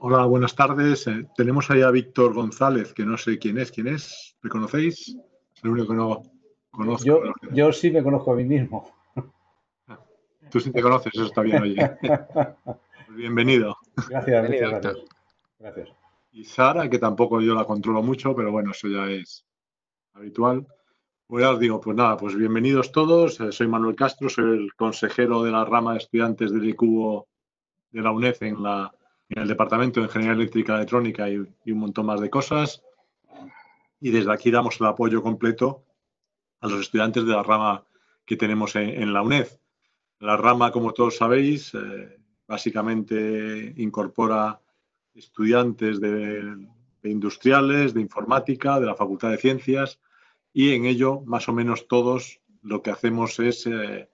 Hola, buenas tardes. Eh, tenemos ahí a Víctor González, que no sé quién es. ¿Quién es? ¿Me conocéis? Es el único que no conozco. Yo, sí me conozco a mí mismo. Ah, tú sí te conoces, eso está bien, oye. Bienvenido. Gracias, Bienvenido, gracias. gracias. Y Sara, que tampoco yo la controlo mucho, pero bueno, eso ya es habitual. Pues os digo, pues nada, pues bienvenidos todos. Eh, soy Manuel Castro, soy el consejero de la rama de estudiantes del ICUO de la UNED en la en el Departamento de Ingeniería Eléctrica, y Electrónica y, un montón más de cosas. Y desde aquí damos el apoyo completo a los estudiantes de la rama que tenemos en, la UNED. La rama, como todos sabéis, eh, básicamente incorpora estudiantes de, industriales, de informática, de la Facultad de Ciencias y en ello más o menos todos lo que hacemos es eh,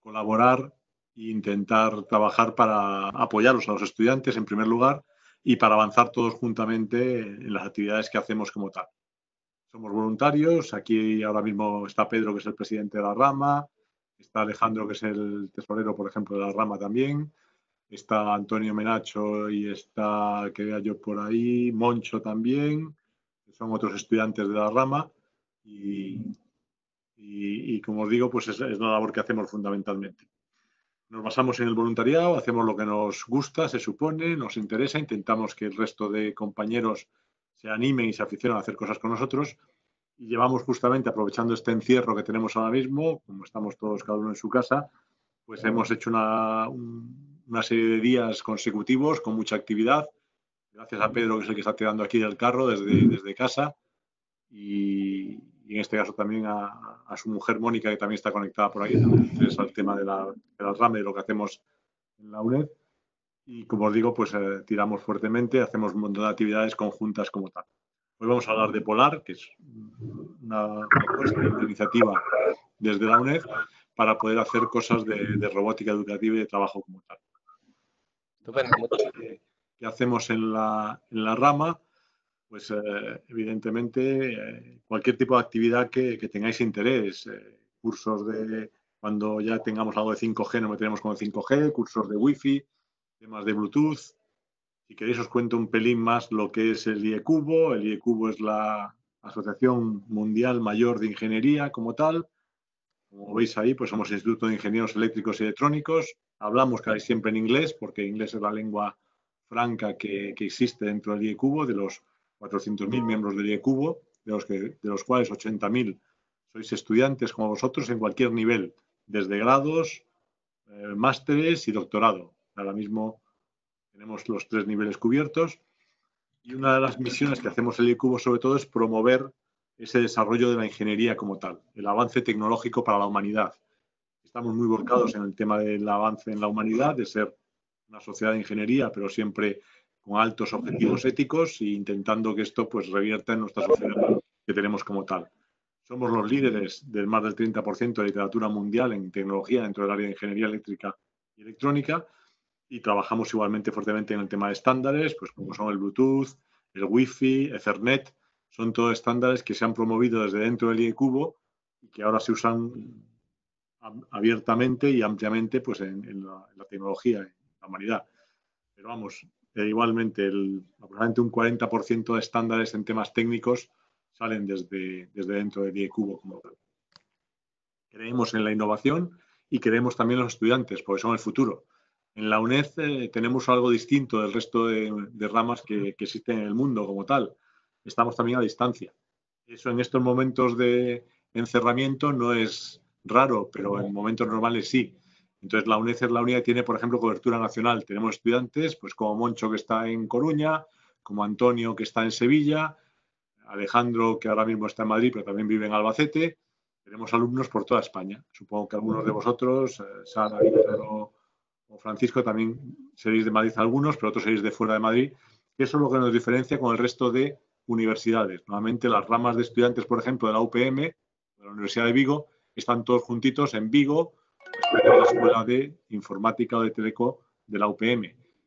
colaborar intentar trabajar para apoyarlos a los estudiantes en primer lugar y para avanzar todos juntamente en las actividades que hacemos como tal. Somos voluntarios, aquí ahora mismo está Pedro, que es el presidente de la rama, está Alejandro, que es el tesorero, por ejemplo, de la rama también, está Antonio Menacho y está, que vea yo por ahí, Moncho también, que son otros estudiantes de la rama y, como os digo, pues es, es la labor que hacemos fundamentalmente. Nos basamos en el voluntariado, hacemos lo que nos gusta, se supone, nos interesa, intentamos que el resto de compañeros se animen y se aficionen a hacer cosas con nosotros y llevamos justamente, aprovechando este encierro que tenemos ahora mismo, como estamos todos cada uno en su casa, pues hemos hecho una, una serie de días consecutivos con mucha actividad. Gracias a Pedro, que es el que está tirando aquí del carro desde, desde casa. Y, y en este caso también a, su mujer Mónica, que también está conectada por ahí, es al tema de la, rama y de lo que hacemos en la UNED. Y como os digo, pues eh, tiramos fuertemente, hacemos un montón de actividades conjuntas como tal. Hoy vamos a hablar de Polar, que es una iniciativa desde la UNED para poder hacer cosas de, robótica educativa y de trabajo como tal. ¿Qué hacemos en la, en la rama? pues eh, evidentemente eh, cualquier tipo de actividad que, tengáis interés, eh, cursos de cuando ya tengamos algo de 5G, nos meteremos con el 5G, cursos de Wi-Fi, temas de Bluetooth. Si queréis os cuento un pelín más lo que es el IE Cubo. El IE Cubo es la Asociación Mundial Mayor de Ingeniería como tal. Como veis ahí, pues somos Instituto de Ingenieros Eléctricos y Electrónicos. Hablamos casi siempre en inglés porque inglés es la lengua franca que, que existe dentro del IE Cubo, de los 400.000 mm. miembros del IECubo, de los, que, de los cuales 80.000 sois estudiantes como vosotros en cualquier nivel, desde grados, eh, másteres y doctorado. Ahora mismo tenemos los tres niveles cubiertos y una de las misiones que hacemos el IECubo sobre todo es promover ese desarrollo de la ingeniería como tal, el avance tecnológico para la humanidad. Estamos muy volcados en el tema del avance en la humanidad, de ser una sociedad de ingeniería, pero siempre con altos objetivos éticos e intentando que esto pues revierta en nuestra sociedad que tenemos como tal. Somos los líderes del más del 30% de literatura mundial en tecnología dentro del área de ingeniería eléctrica y electrónica y trabajamos igualmente fuertemente en el tema de estándares, pues como son el Bluetooth, el Wi-Fi, Ethernet, son todos estándares que se han promovido desde dentro del IECubo y que ahora se usan abiertamente y ampliamente pues, en, la, en la, tecnología, en la humanidad. Pero vamos, igualmente, el, aproximadamente un 40% de estándares en temas técnicos salen desde, dentro de diecubo como Creemos en la innovación y creemos también en los estudiantes, porque son el futuro. En la UNED eh, tenemos algo distinto del resto de, ramas que, que, existen en el mundo como tal. Estamos también a distancia. Eso en estos momentos de encerramiento no es raro, pero en momentos normales sí. Entonces, la UNED es la unidad tiene, por ejemplo, cobertura nacional. Tenemos estudiantes, pues como Moncho, que está en Coruña, como Antonio, que está en Sevilla, Alejandro, que ahora mismo está en Madrid, pero también vive en Albacete. Tenemos alumnos por toda España. Supongo que algunos de vosotros, eh, Sara, Víctor o Francisco, también seréis de Madrid algunos, pero otros seréis de fuera de Madrid. Eso es lo que nos diferencia con el resto de universidades. Normalmente las ramas de estudiantes, por ejemplo, de la UPM, de la Universidad de Vigo, están todos juntitos en Vigo, la Escuela de Informática o de Teleco de la UPM.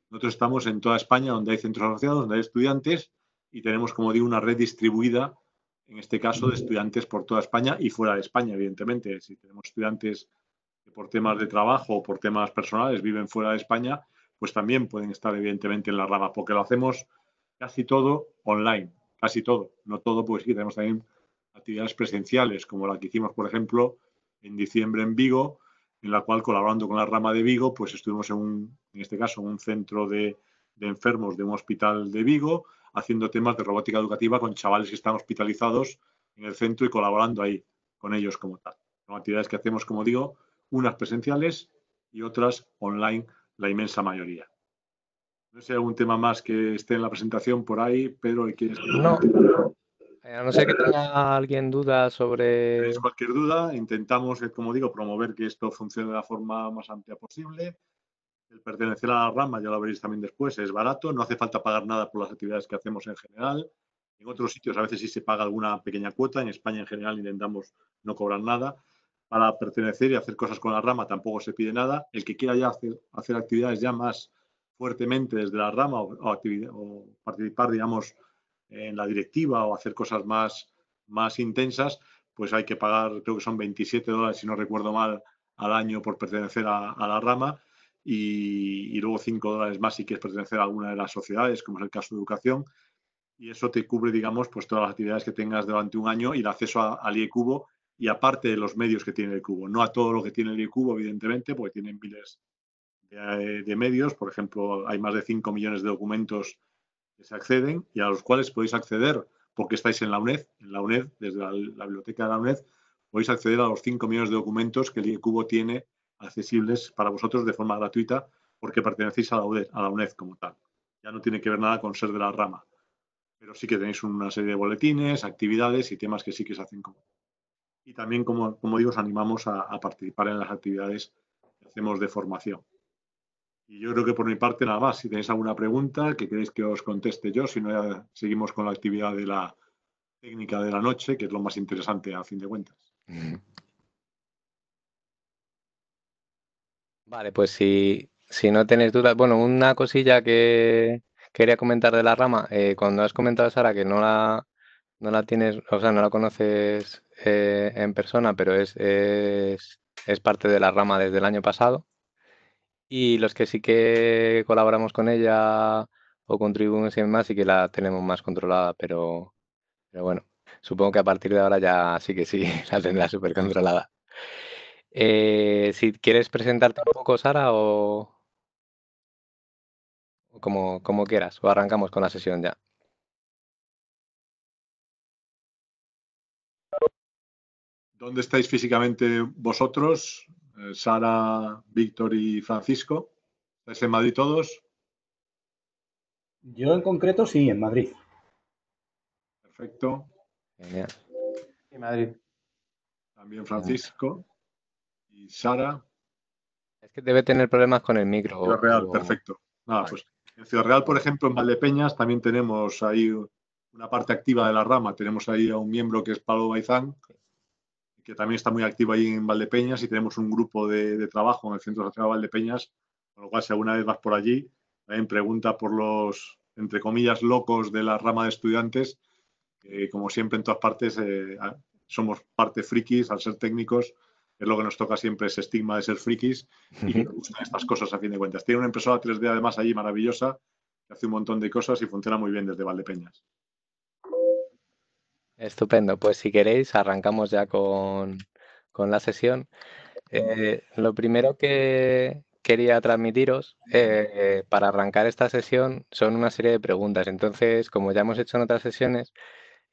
Nosotros estamos en toda España donde hay centros asociados, donde hay estudiantes y tenemos, como digo, una red distribuida, en este caso, de estudiantes por toda España y fuera de España, evidentemente. Si tenemos estudiantes que por temas de trabajo o por temas personales viven fuera de España, pues también pueden estar, evidentemente, en la rama, porque lo hacemos casi todo online, casi todo. No todo, pues sí, tenemos también actividades presenciales, como la que hicimos, por ejemplo, en diciembre en Vigo, en la cual colaborando con la rama de Vigo, pues estuvimos en, un, en este caso, en un centro de, enfermos de un hospital de Vigo, haciendo temas de robótica educativa con chavales que están hospitalizados en el centro y colaborando ahí con ellos como tal. Son actividades que hacemos, como digo, unas presenciales y otras online, la inmensa mayoría. No sé si hay algún tema más que esté en la presentación por ahí, pero... hay No, eh, a no ser que tenga alguien duda sobre... cualquier duda, intentamos, eh, como digo, promover que esto funcione de la forma más amplia posible. El pertenecer a la rama, ya lo veréis también después, es barato, no hace falta pagar nada por las actividades que hacemos en general. En otros sitios a veces sí se paga alguna pequeña cuota, en España en general intentamos no cobrar nada. Para pertenecer y hacer cosas con la rama tampoco se pide nada. El que quiera ya hacer, actividades ya más fuertemente desde la rama o participar, digamos, en la directiva o hacer cosas más, más intensas, pues hay que pagar, creo que son 27 dólares, si no recuerdo mal, al año por pertenecer a, la rama y, luego 5 dólares más si quieres pertenecer a alguna de las sociedades, como es el caso de educación. Y eso te cubre, digamos, pues todas las actividades que tengas durante un año y el acceso al e cubo y aparte de los medios que tiene el cubo. No a todo lo que tiene el e cubo evidentemente, porque tienen miles de, de medios. Por ejemplo, hay más de 5 millones de documentos que se acceden y a los cuales podéis acceder porque estáis en la UNED. En la desde la, biblioteca de la UNED, podéis acceder a los 5 millones de documentos que el IECUBO tiene accesibles para vosotros de forma gratuita porque pertenecéis a la, UNED, a la UNED como tal. Ya no tiene que ver nada con ser de la rama, pero sí que tenéis una serie de boletines, actividades y temas que sí que se hacen como. Y también, como, digo, os animamos a participar en las actividades que hacemos de formación. Y yo creo que por mi parte nada más. Si tenéis alguna pregunta que queréis que os conteste yo, si no ya seguimos con la actividad de la técnica de la noche, que es lo más interesante a fin de cuentas. Vale, pues si, si no tenéis dudas, bueno, una cosilla que quería comentar de la rama, eh, cuando has comentado, Sara, que no la, no la tienes, o sea, no la conoces eh, en persona, pero es, es parte de la rama desde el año pasado. Y los que sí que colaboramos con ella o contribuimos y más sí que la tenemos más controlada, pero, bueno, supongo que a partir de ahora ya sí que sí la tendrá súper controlada. Eh, si quieres presentarte un poco, Sara, o como, como quieras, o arrancamos con la sesión ya. ¿Dónde estáis físicamente vosotros? Eh, Sara, Víctor y Francisco. ¿Estáis en Madrid todos? Yo en concreto sí, en Madrid. Perfecto. Genial. Madrid. También Francisco y Sara. Es que debe tener problemas con el micro. Ciudad Real, perfecto. Pues, en Ciudad Real, por ejemplo, en Valdepeñas también tenemos ahí una parte activa de la rama. Tenemos ahí a un miembro que es Pablo Baizán, que también está muy activo ahí en Valdepeñas y tenemos un grupo de, trabajo en el Centro Social de Valdepeñas, con lo cual si alguna vez vas por allí, también pregunta por los, entre comillas, locos de la rama de estudiantes, como siempre en todas partes eh, somos parte frikis al ser técnicos, es lo que nos toca siempre ese estigma de ser frikis y que nos gustan estas cosas a fin de cuentas. Tiene una empresa 3D además allí maravillosa, que hace un montón de cosas y funciona muy bien desde Valdepeñas. Estupendo, pues si queréis arrancamos ya con, la sesión. Eh, lo primero que quería transmitiros eh, para arrancar esta sesión son una serie de preguntas. Entonces, como ya hemos hecho en otras sesiones,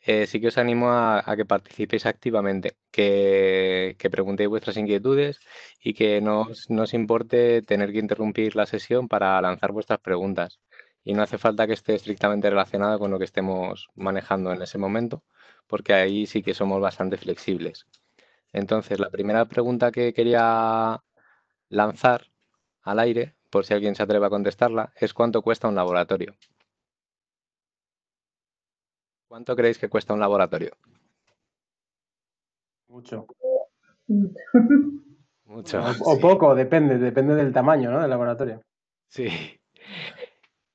eh, sí que os animo a, que participéis activamente, que, preguntéis vuestras inquietudes y que no, no os importe tener que interrumpir la sesión para lanzar vuestras preguntas. Y no hace falta que esté estrictamente relacionado con lo que estemos manejando en ese momento porque ahí sí que somos bastante flexibles. Entonces, la primera pregunta que quería lanzar al aire, por si alguien se atreve a contestarla, es cuánto cuesta un laboratorio. ¿Cuánto creéis que cuesta un laboratorio? Mucho. Mucho. O, poco, depende, depende del tamaño ¿no? del laboratorio. Sí.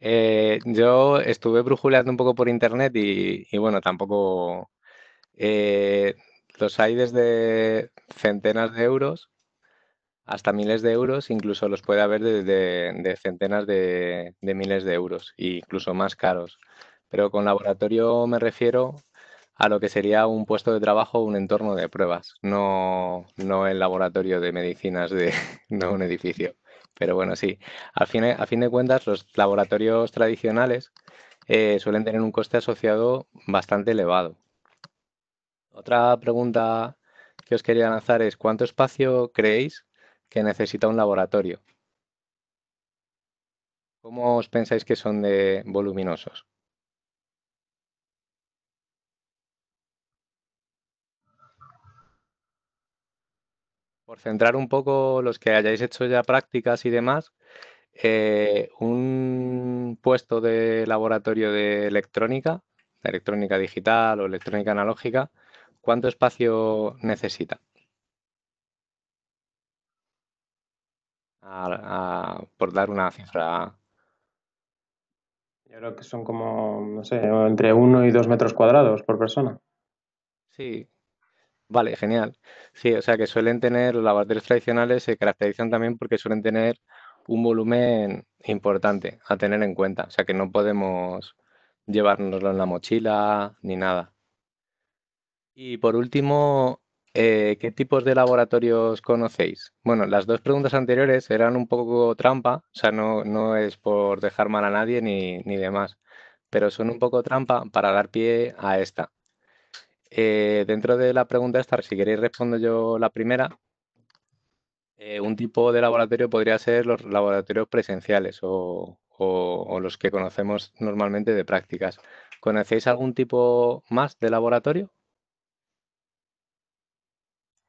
Eh, yo estuve brujuleando un poco por internet y bueno, tampoco eh, los hay desde centenas de euros hasta miles de euros, incluso los puede haber desde de, centenas de, miles de euros, e incluso más caros. Pero con laboratorio me refiero a lo que sería un puesto de trabajo un entorno de pruebas, no, no el laboratorio de medicinas de no un edificio. Pero bueno, sí, a fin, de cuentas los laboratorios tradicionales eh, suelen tener un coste asociado bastante elevado. Otra pregunta que os quería lanzar es, ¿cuánto espacio creéis que necesita un laboratorio? ¿Cómo os pensáis que son de voluminosos? Por centrar un poco los que hayáis hecho ya prácticas y demás, eh, un puesto de laboratorio de electrónica, electrónica digital o electrónica analógica, ¿Cuánto espacio necesita? por dar una cifra. Yo creo que son como, no sé, entre uno y dos metros cuadrados por persona. Sí. Vale, genial. Sí, o sea que suelen tener, los lavaderos tradicionales se caracterizan también porque suelen tener un volumen importante a tener en cuenta. O sea que no podemos llevárnoslo en la mochila ni nada. Y por último, eh, ¿qué tipos de laboratorios conocéis? Bueno, las dos preguntas anteriores eran un poco trampa, o sea, no, es por dejar mal a nadie ni, demás, pero son un poco trampa para dar pie a esta. Eh, dentro de la pregunta esta, si queréis respondo yo la primera, eh, un tipo de laboratorio podría ser los laboratorios presenciales o los que conocemos normalmente de prácticas. ¿Conocéis algún tipo más de laboratorio?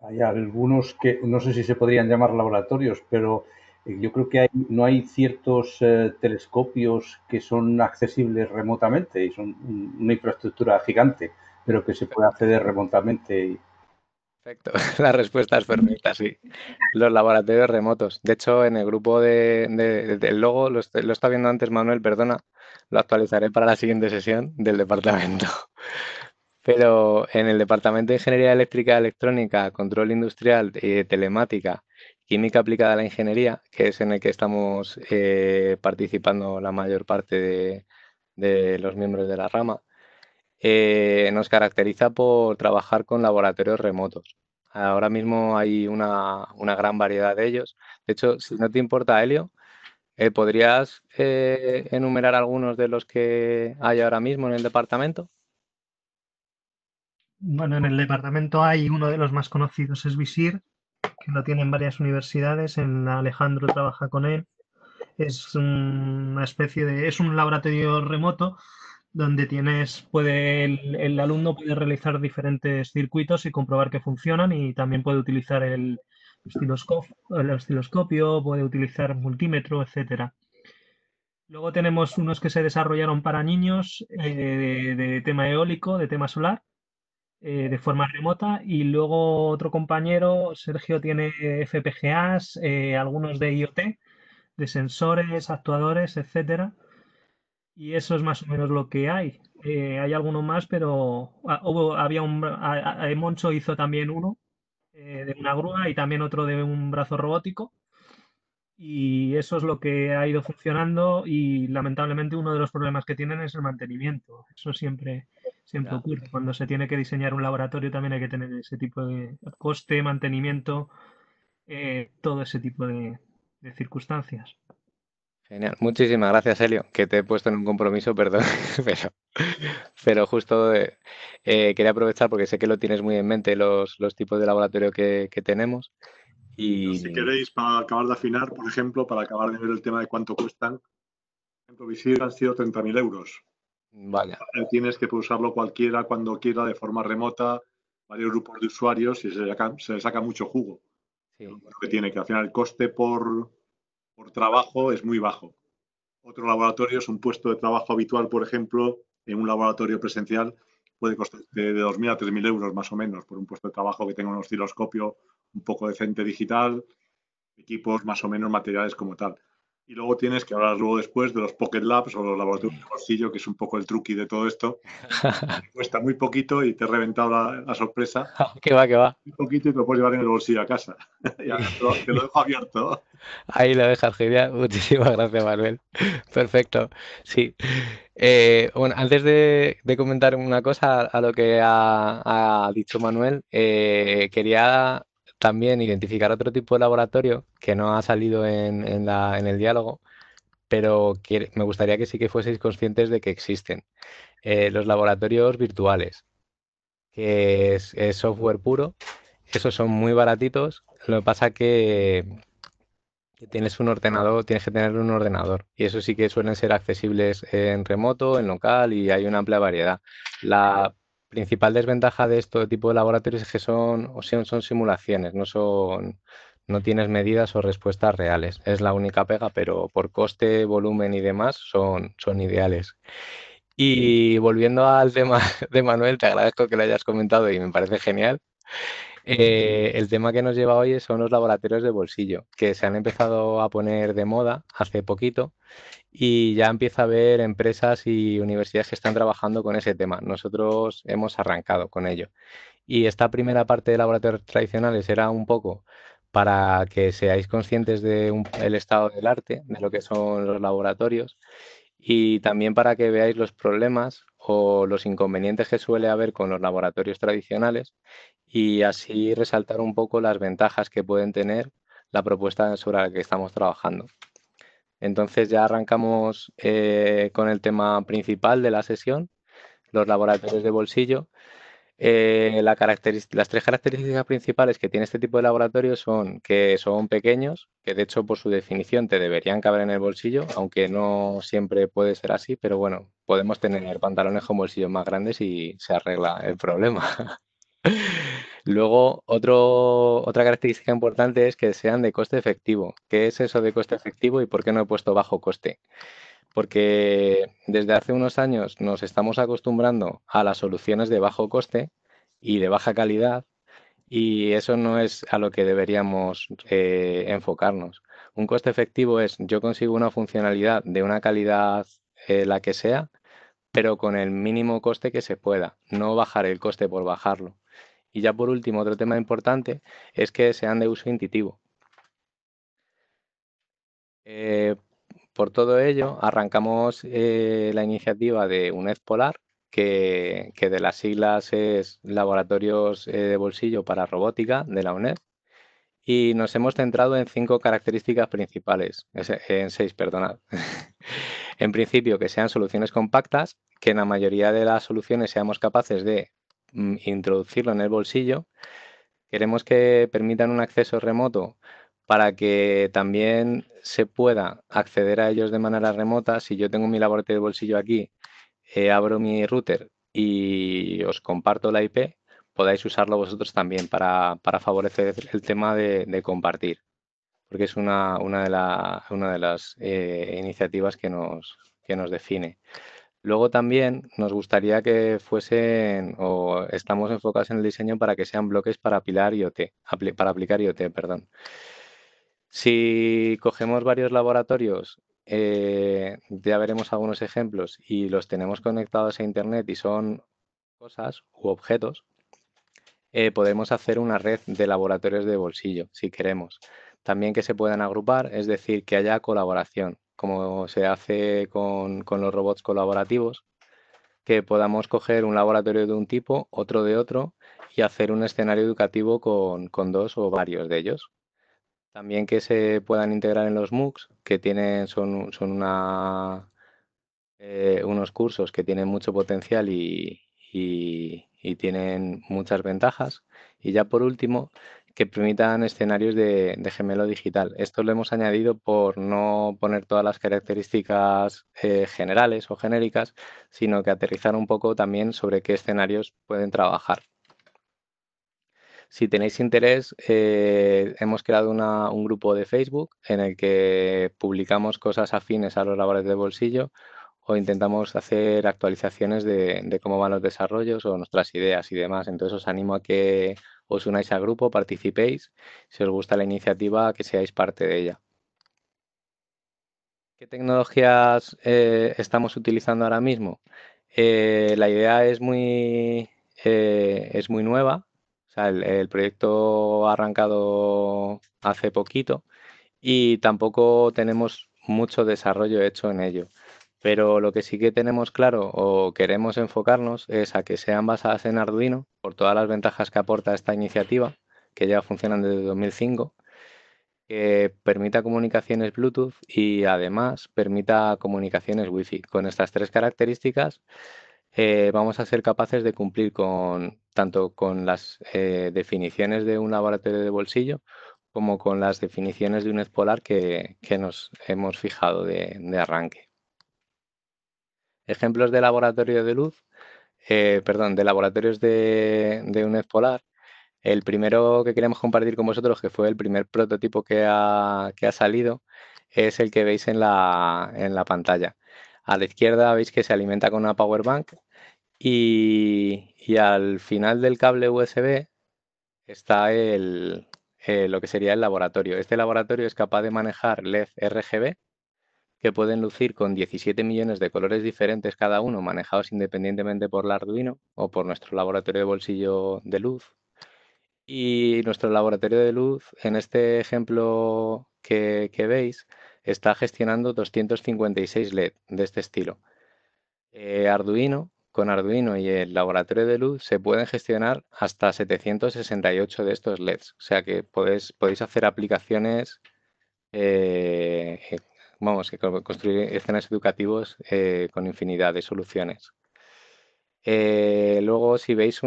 hay algunos que no sé si se podrían llamar laboratorios, pero eh, yo creo que hay, no hay ciertos eh, telescopios que son accesibles remotamente y son una infraestructura gigante, pero que se puede acceder remotamente. Perfecto, la respuesta es perfecta, sí. Los laboratorios remotos. De hecho, en el grupo de, del logo, lo está viendo antes Manuel, perdona, lo actualizaré para la siguiente sesión del departamento. Pero en el Departamento de Ingeniería Eléctrica, Electrónica, Control Industrial, y Telemática, Química Aplicada a la Ingeniería, que es en el que estamos eh, participando la mayor parte de, los miembros de la rama, eh, nos caracteriza por trabajar con laboratorios remotos. Ahora mismo hay una gran variedad de ellos. De hecho, si no te importa, Helio, eh, ¿podrías enumerar algunos de los que hay ahora mismo en el departamento? Bueno, en el departamento hay uno de los más conocidos, es Visir, que lo tienen varias universidades, en Alejandro trabaja con él. Es una especie de, es un laboratorio remoto donde tienes, puede, el, alumno puede realizar diferentes circuitos y comprobar que funcionan y también puede utilizar el, osciloscopio, puede utilizar multímetro, etcétera. Luego tenemos unos que se desarrollaron para niños eh, de tema eólico, de tema solar, eh, de forma remota y luego otro compañero, Sergio, tiene FPGAs, eh, algunos de IoT, de sensores, actuadores, etc. Y eso es más o menos lo que hay. Eh, hay algunos más, pero ah, hubo, había un Moncho hizo también uno de una grúa y también otro de un brazo robótico. Y eso es lo que ha ido funcionando y lamentablemente uno de los problemas que tienen es el mantenimiento. Eso siempre, Siempre ocurre. Cuando se tiene que diseñar un laboratorio también hay que tener ese tipo de coste, mantenimiento, eh, todo ese tipo de, circunstancias. Genial. Muchísimas gracias, Helio, que te he puesto en un compromiso, perdón, pero, justo eh, eh, quería aprovechar porque sé que lo tienes muy en mente, los, tipos de laboratorio que, tenemos. Y... Si queréis, para acabar de afinar, por ejemplo, para acabar de ver el tema de cuánto cuestan, en ejemplo, han sido 30.000 euros. Tienes que usarlo cualquiera cuando quiera de forma remota, varios grupos de usuarios y se, le saca mucho jugo. que tiene que al final el coste por, trabajo es muy bajo. Otro laboratorio es un puesto de trabajo habitual, por ejemplo, en un laboratorio presencial puede costar de, de 2.000 a 3.000 euros más o menos por un puesto de trabajo que tenga un osciloscopio un poco decente digital, equipos más o menos materiales como tal. Y luego tienes que hablar luego después de los Pocket Labs o los laboratorios de bolsillo, que es un poco el truqui de todo esto. Cuesta muy poquito y te he reventado la, sorpresa. que va, que va. Un poquito y te lo puedes llevar en el bolsillo a casa. y te, lo, dejo abierto. Ahí lo dejas, genial. Muchísimas gracias, Manuel. Perfecto. Sí. Eh, bueno, antes de, comentar una cosa a, lo que ha, dicho Manuel, eh, quería también identificar otro tipo de laboratorio que no ha salido en, el diálogo, pero me gustaría que sí que fueseis conscientes de que existen. Eh, los laboratorios virtuales, que es, software puro, esos son muy baratitos, lo que pasa que, que tienes un ordenador, tienes que tener un ordenador, y eso sí que suelen ser accesibles en remoto, en local, y hay una amplia variedad. La principal desventaja de este tipo de laboratorios es que son, o son simulaciones, no son no tienes medidas o respuestas reales. Es la única pega, pero por coste, volumen y demás son, son ideales. Y volviendo al tema de Manuel, te agradezco que lo hayas comentado y me parece genial. Eh, el tema que nos lleva hoy son los laboratorios de bolsillo, que se han empezado a poner de moda hace poquito y ya empieza a haber empresas y universidades que están trabajando con ese tema. Nosotros hemos arrancado con ello. Y esta primera parte de laboratorios tradicionales era un poco para que seáis conscientes del estado del arte, de lo que son los laboratorios, y también para que veáis los problemas o los inconvenientes que suele haber con los laboratorios tradicionales y así resaltar un poco las ventajas que pueden tener la propuesta sobre la que estamos trabajando. Entonces ya arrancamos eh, con el tema principal de la sesión, los laboratorios de bolsillo. Eh, las tres características principales que tiene este tipo de laboratorios son que son pequeños, que de hecho por su definición te deberían caber en el bolsillo, aunque no siempre puede ser así, pero bueno, podemos tener pantalones con bolsillos más grandes y se arregla el problema. Luego, otro, otra característica importante es que sean de coste efectivo. ¿Qué es eso de coste efectivo y por qué no he puesto bajo coste? Porque desde hace unos años nos estamos acostumbrando a las soluciones de bajo coste y de baja calidad y eso no es a lo que deberíamos eh, enfocarnos. Un coste efectivo es yo consigo una funcionalidad de una calidad eh, la que sea, pero con el mínimo coste que se pueda, no bajar el coste por bajarlo. Y ya por último, otro tema importante es que sean de uso intuitivo. Eh, por todo ello, arrancamos eh, la iniciativa de UNED Polar, que, de las siglas es Laboratorios eh, de Bolsillo para Robótica de la UNED, y nos hemos centrado en cinco características principales, en seis, perdonad. en principio, que sean soluciones compactas, que en la mayoría de las soluciones seamos capaces de Mm, introducirlo en el bolsillo. Queremos que permitan un acceso remoto para que también se pueda acceder a ellos de manera remota. Si yo tengo mi laboratorio de bolsillo aquí, eh, abro mi router y os comparto la IP, podáis usarlo vosotros también para, favorecer el tema de, compartir, porque es una, de, una de, las eh, iniciativas que nos, que nos define. Luego también nos gustaría que fuesen o estamos enfocados en el diseño para que sean bloques para, apilar IoT, para aplicar IoT. Perdón. Si cogemos varios laboratorios, eh, ya veremos algunos ejemplos y los tenemos conectados a Internet y son cosas u objetos, eh, podemos hacer una red de laboratorios de bolsillo si queremos. También que se puedan agrupar, es decir, que haya colaboración como se hace con, los robots colaborativos, que podamos coger un laboratorio de un tipo, otro de otro, y hacer un escenario educativo con, dos o varios de ellos. También que se puedan integrar en los MOOCs, que tienen, son, son una, eh, unos cursos que tienen mucho potencial y, y, y tienen muchas ventajas. Y ya por último, que permitan escenarios de, gemelo digital. Esto lo hemos añadido por no poner todas las características eh, generales o genéricas, sino que aterrizar un poco también sobre qué escenarios pueden trabajar. Si tenéis interés, eh, hemos creado un grupo de Facebook en el que publicamos cosas afines a los labores de bolsillo o intentamos hacer actualizaciones de, de cómo van los desarrollos o nuestras ideas y demás. Entonces os animo a que os unáis al grupo, participéis, si os gusta la iniciativa, que seáis parte de ella. ¿Qué tecnologías eh, estamos utilizando ahora mismo? Eh, la idea es muy, eh, es muy nueva, el, proyecto ha arrancado hace poquito y tampoco tenemos mucho desarrollo hecho en ello. Pero lo que sí que tenemos claro o queremos enfocarnos es a que sean basadas en Arduino por todas las ventajas que aporta esta iniciativa, que ya funcionan desde 2005, que permita comunicaciones Bluetooth y además permita comunicaciones Wi-Fi. Con estas tres características eh, vamos a ser capaces de cumplir con tanto con las eh, definiciones de un laboratorio de bolsillo como con las definiciones de un polar que, nos hemos fijado de arranque ejemplos de laboratorio de luz, eh, perdón, de laboratorios de, UNED Polar. El primero que queremos compartir con vosotros, que fue el primer prototipo que ha, que ha salido, es el que veis en la, pantalla. A la izquierda veis que se alimenta con una power bank y, al final del cable USB está eh, lo que sería el laboratorio. Este laboratorio es capaz de manejar LED RGB que pueden lucir con 17 millones de colores diferentes cada uno, manejados independientemente por la Arduino o por nuestro laboratorio de bolsillo de luz. Y nuestro laboratorio de luz, en este ejemplo que, veis, está gestionando 256 LED de este estilo. Eh, Arduino, con Arduino y el laboratorio de luz se pueden gestionar hasta 768 de estos LEDs. O sea que podéis, podéis hacer aplicaciones eh, vamos, que construir escenas educativos eh, con infinidad de soluciones. Eh, luego, si veis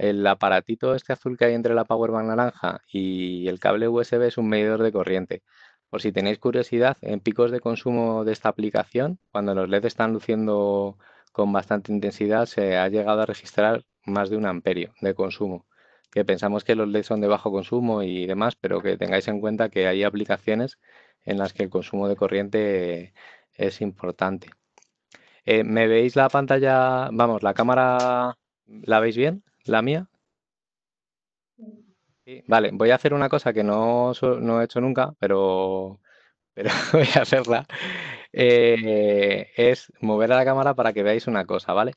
el aparatito este azul que hay entre la power powerbank naranja y el cable USB es un medidor de corriente. Por si tenéis curiosidad, en picos de consumo de esta aplicación, cuando los LEDs están luciendo con bastante intensidad, se ha llegado a registrar más de un amperio de consumo que pensamos que los LEDs son de bajo consumo y demás, pero que tengáis en cuenta que hay aplicaciones en las que el consumo de corriente es importante. Eh, ¿Me veis la pantalla? Vamos, la cámara, ¿la veis bien? ¿La mía? Vale, voy a hacer una cosa que no, no he hecho nunca, pero, pero voy a hacerla. Eh, es mover la cámara para que veáis una cosa, ¿vale?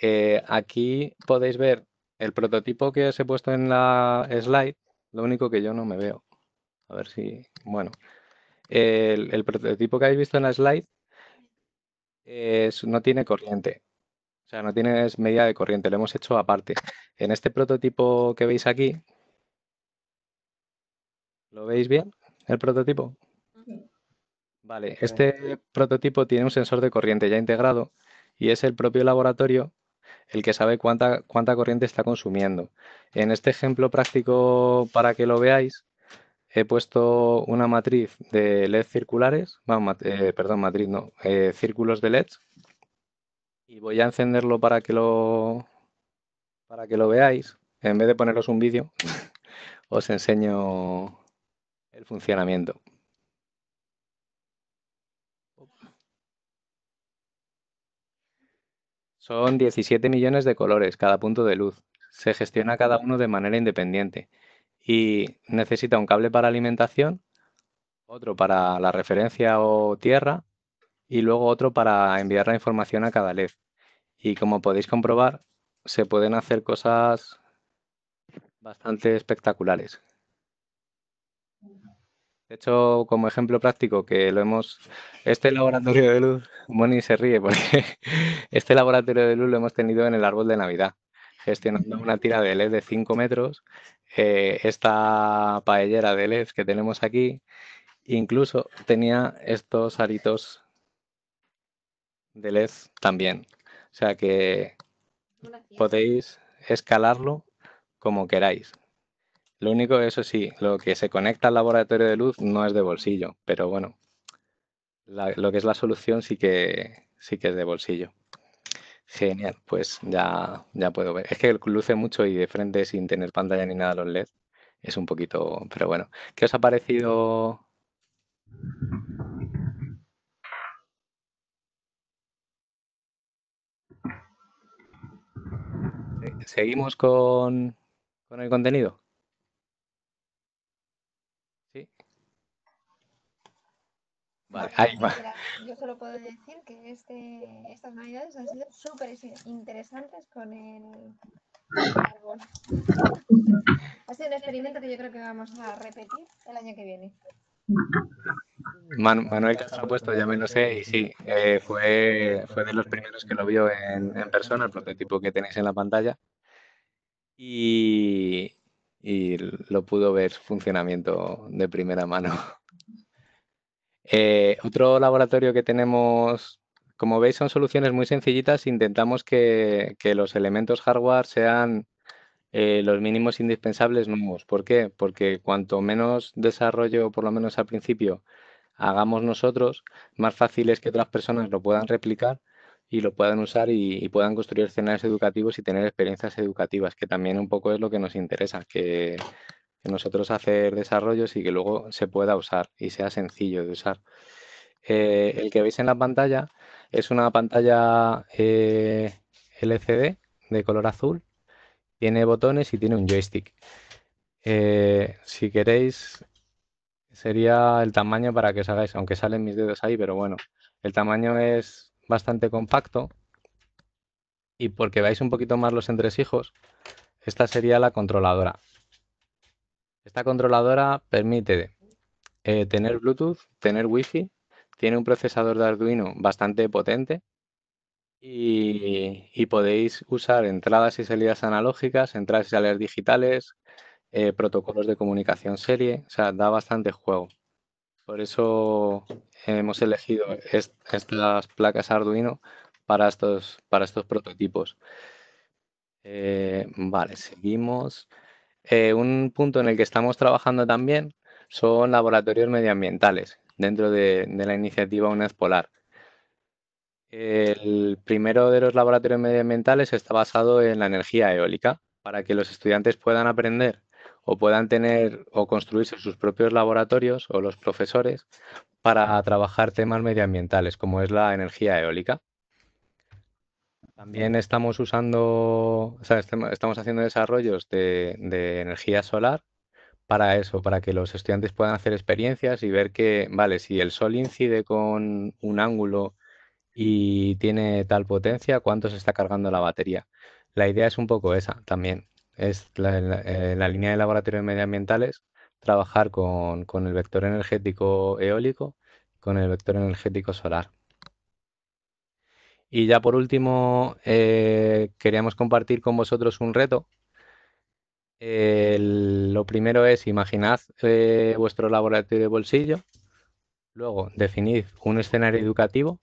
Eh, aquí podéis ver el prototipo que os he puesto en la slide, lo único que yo no me veo. A ver si, bueno, el, prototipo que habéis visto en la slide no tiene corriente. O sea, no tiene medida de corriente, lo hemos hecho aparte. En este prototipo que veis aquí, ¿lo veis bien? ¿El prototipo? Vale, este prototipo tiene un sensor de corriente ya integrado y es el propio laboratorio el que sabe cuánta, cuánta corriente está consumiendo. En este ejemplo práctico, para que lo veáis, he puesto una matriz de LED circulares, eh, perdón, matriz no, eh, círculos de LEDs y voy a encenderlo para que lo, para que lo veáis. En vez de poneros un vídeo, os enseño el funcionamiento. Son 17 millones de colores cada punto de luz. Se gestiona cada uno de manera independiente y necesita un cable para alimentación, otro para la referencia o tierra y luego otro para enviar la información a cada LED. Y como podéis comprobar, se pueden hacer cosas bastante espectaculares. De hecho, como ejemplo práctico, que lo hemos. Este laboratorio de luz, Moni se ríe porque este laboratorio de luz lo hemos tenido en el árbol de Navidad gestionando una tira de LED de 5 metros, eh, esta paellera de LED que tenemos aquí, incluso tenía estos aritos de LED también. O sea que podéis escalarlo como queráis. Lo único, eso sí, lo que se conecta al laboratorio de luz no es de bolsillo, pero bueno, lo que es la solución sí que, sí que es de bolsillo. Genial, pues ya, ya puedo ver. Es que luce mucho y de frente sin tener pantalla ni nada los LED. Es un poquito, pero bueno. ¿Qué os ha parecido? ¿Seguimos con el contenido? Yo solo puedo decir que este, estas navidades han sido súper interesantes con el, árbol. Ha sido un experimento que yo creo que vamos a repetir el año que viene. Manuel que ha puesto, ya me lo sé, y sí, eh, fue, fue de los primeros que lo vio en, persona, el prototipo que tenéis en la pantalla. Y, y lo pudo ver funcionamiento de primera mano. Eh, otro laboratorio que tenemos, como veis, son soluciones muy sencillitas. Intentamos que, los elementos hardware sean eh, los mínimos indispensables nuevos. ¿Por qué? Porque cuanto menos desarrollo, por lo menos al principio, hagamos nosotros, más fácil es que otras personas lo puedan replicar y lo puedan usar y, y, puedan construir escenarios educativos y tener experiencias educativas, que también un poco es lo que nos interesa, que nosotros hacer desarrollos y que luego se pueda usar y sea sencillo de usar. Eh, el que veis en la pantalla es una pantalla eh, LCD de color azul, tiene botones y tiene un joystick. Eh, si queréis, sería el tamaño para que os hagáis, aunque salen mis dedos ahí, pero bueno, el tamaño es bastante compacto y porque veáis un poquito más los entresijos, esta sería la controladora. Esta controladora permite eh, tener Bluetooth, tener Wi-Fi, tiene un procesador de Arduino bastante potente y, podéis usar entradas y salidas analógicas, entradas y salidas digitales, eh, protocolos de comunicación serie, o sea, da bastante juego. Por eso hemos elegido estas placas Arduino para estos, para estos prototipos. Eh, vale, seguimos. Eh, un punto en el que estamos trabajando también son laboratorios medioambientales dentro de, de la iniciativa UNED Polar. El primero de los laboratorios medioambientales está basado en la energía eólica, para que los estudiantes puedan aprender o puedan tener o construirse sus propios laboratorios o los profesores para trabajar temas medioambientales, como es la energía eólica. También estamos usando, o sea, estamos haciendo desarrollos de, energía solar para eso, para que los estudiantes puedan hacer experiencias y ver que, vale, si el sol incide con un ángulo y tiene tal potencia, cuánto se está cargando la batería. La idea es un poco esa también. Es la, eh, línea de laboratorios medioambientales, trabajar con, con el vector energético eólico, con el vector energético solar. Y ya por último, eh, queríamos compartir con vosotros un reto. lo primero es imaginad eh, vuestro laboratorio de bolsillo, luego definid un escenario educativo,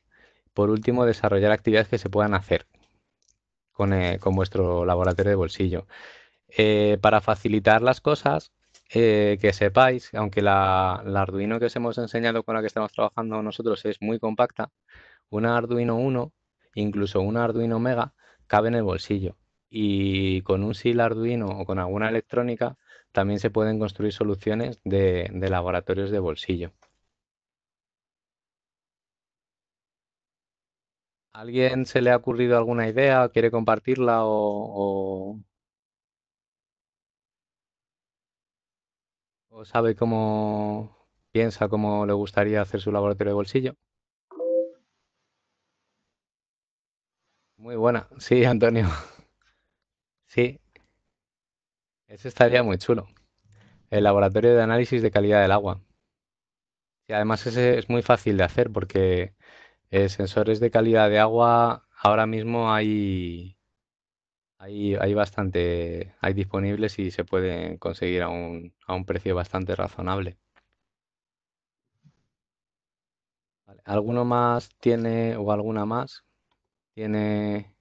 por último desarrollar actividades que se puedan hacer con, eh, vuestro laboratorio de bolsillo. para facilitar las cosas, que sepáis, aunque la, la, Arduino que os hemos enseñado con la que estamos trabajando nosotros es muy compacta, una Arduino 1 incluso un Arduino Mega cabe en el bolsillo. Y con un SIL Arduino o con alguna electrónica también se pueden construir soluciones de, laboratorios de bolsillo. ¿Alguien se le ha ocurrido alguna idea quiere compartirla o sabe cómo piensa cómo le gustaría hacer su laboratorio de bolsillo? Muy buena, sí, Antonio. Sí, eso estaría muy chulo. El laboratorio de análisis de calidad del agua. Y además ese es muy fácil de hacer porque eh, sensores de calidad de agua ahora mismo hay, hay, hay bastante, hay disponibles y se pueden conseguir a un, a un precio bastante razonable. ¿Alguno más tiene o alguna más? tiene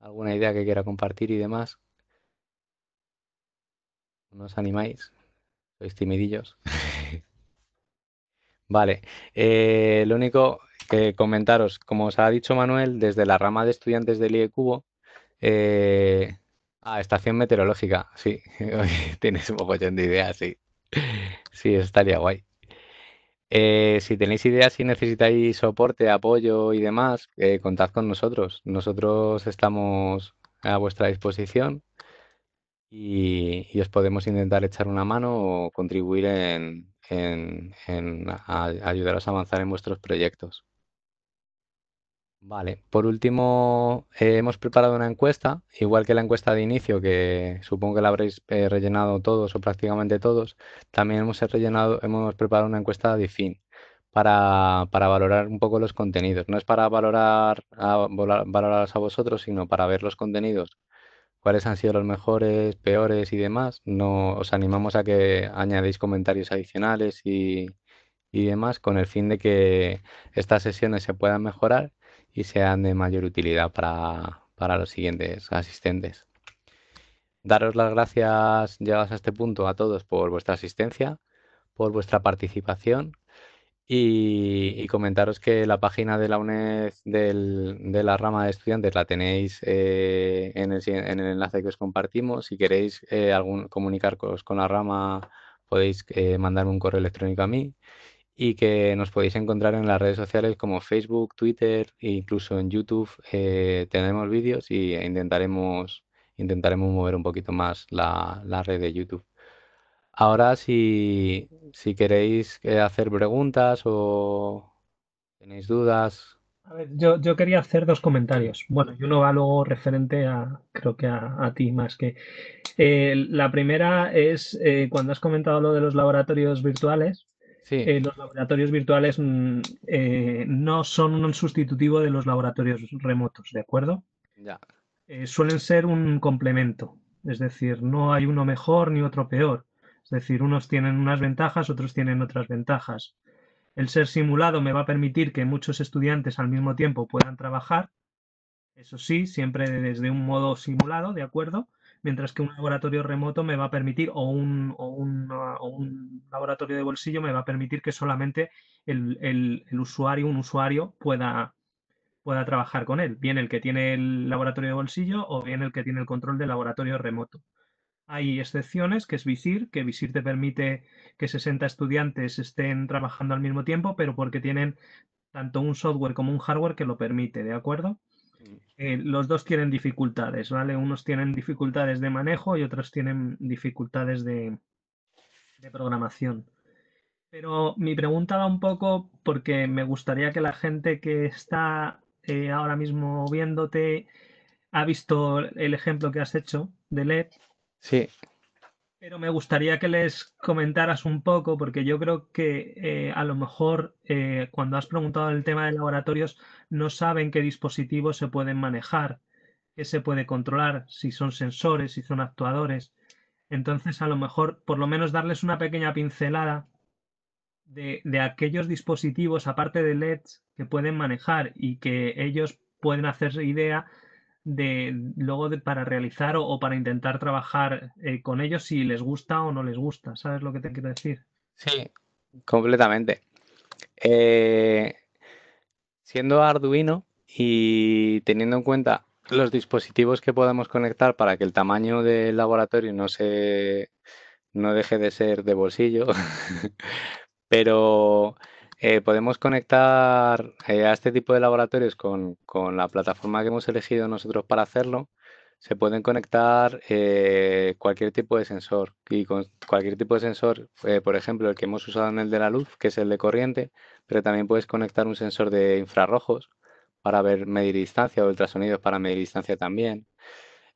alguna idea que quiera compartir y demás, no os animáis, sois timidillos. vale, eh, lo único que comentaros, como os ha dicho Manuel, desde la rama de estudiantes del IE Cubo, eh, ah, estación meteorológica, sí, tienes un poco de ideas, sí. Sí, estaría guay. Eh, si tenéis ideas, si necesitáis soporte, apoyo y demás, eh, contad con nosotros. Nosotros estamos a vuestra disposición y, os podemos intentar echar una mano o contribuir en, ayudaros a avanzar en vuestros proyectos. Vale, por último, eh, hemos preparado una encuesta, igual que la encuesta de inicio, que supongo que la habréis eh, rellenado todos o prácticamente todos, también hemos rellenado, hemos preparado una encuesta de fin para, valorar un poco los contenidos. No es para valorar a, a vosotros, sino para ver los contenidos, cuáles han sido los mejores, peores y demás. No, os animamos a que añadáis comentarios adicionales y, y demás con el fin de que estas sesiones se puedan mejorar y sean de mayor utilidad para, los siguientes asistentes. Daros las gracias, llegados a este punto, a todos por vuestra asistencia, por vuestra participación y, comentaros que la página de la UNED de la rama de estudiantes la tenéis eh, en, el, enlace que os compartimos. Si queréis eh, algún, comunicaros con la rama, podéis eh, mandarme un correo electrónico a mí y que nos podéis encontrar en las redes sociales como Facebook, Twitter e incluso en YouTube. Eh, tenemos vídeos y intentaremos, intentaremos mover un poquito más la, red de YouTube. Ahora, si, queréis eh, hacer preguntas o tenéis dudas. yo, quería hacer dos comentarios. Bueno, y uno va luego referente a, creo que a, ti más que. Eh, la primera es cuando has comentado lo de los laboratorios virtuales, eh, los laboratorios virtuales mm, eh, no son un sustitutivo de los laboratorios remotos, ¿de acuerdo? Ya. Eh, suelen ser un complemento, es decir, no hay uno mejor ni otro peor. Es decir, unos tienen unas ventajas, otros tienen otras ventajas. El ser simulado me va a permitir que muchos estudiantes al mismo tiempo puedan trabajar, eso sí, siempre desde un modo simulado, ¿de acuerdo? mientras que un laboratorio remoto me va a permitir, o un, laboratorio de bolsillo me va a permitir que solamente el, usuario, un usuario, pueda, pueda trabajar con él, bien el que tiene el laboratorio de bolsillo o bien el que tiene el control del laboratorio remoto. Hay excepciones, que es Visir, que Visir te permite que 60 estudiantes estén trabajando al mismo tiempo, pero porque tienen tanto un software como un hardware que lo permite, ¿de acuerdo? Mm. Eh, los dos tienen dificultades, ¿vale? Unos tienen dificultades de manejo y otros tienen dificultades de, programación. Pero mi pregunta va un poco porque me gustaría que la gente que está eh, ahora mismo viéndote ha visto el ejemplo que has hecho de LED. Sí. Pero me gustaría que les comentaras un poco, porque yo creo que eh, a lo mejor eh, cuando has preguntado el tema de laboratorios, no saben qué dispositivos se pueden manejar, qué se puede controlar, si son sensores, si son actuadores. Entonces, a lo mejor, por lo menos darles una pequeña pincelada de, de, aquellos dispositivos, aparte de LEDs, que pueden manejar y que ellos pueden hacer idea de luego para realizar o, para intentar trabajar eh, con ellos si les gusta o no les gusta. ¿Sabes lo que te mm. quiero decir? Sí, completamente. Eh, siendo Arduino y teniendo en cuenta los dispositivos que podamos conectar para que el tamaño del laboratorio no se no deje de ser de bolsillo, pero eh, podemos conectar eh, a este tipo de laboratorios con, la plataforma que hemos elegido nosotros para hacerlo. Se pueden conectar eh, cualquier tipo de sensor y con cualquier tipo de sensor, por ejemplo, el que hemos usado en el de la luz, que es el de corriente, pero también puedes conectar un sensor de infrarrojos para ver medir distancia o ultrasonidos para medir distancia también.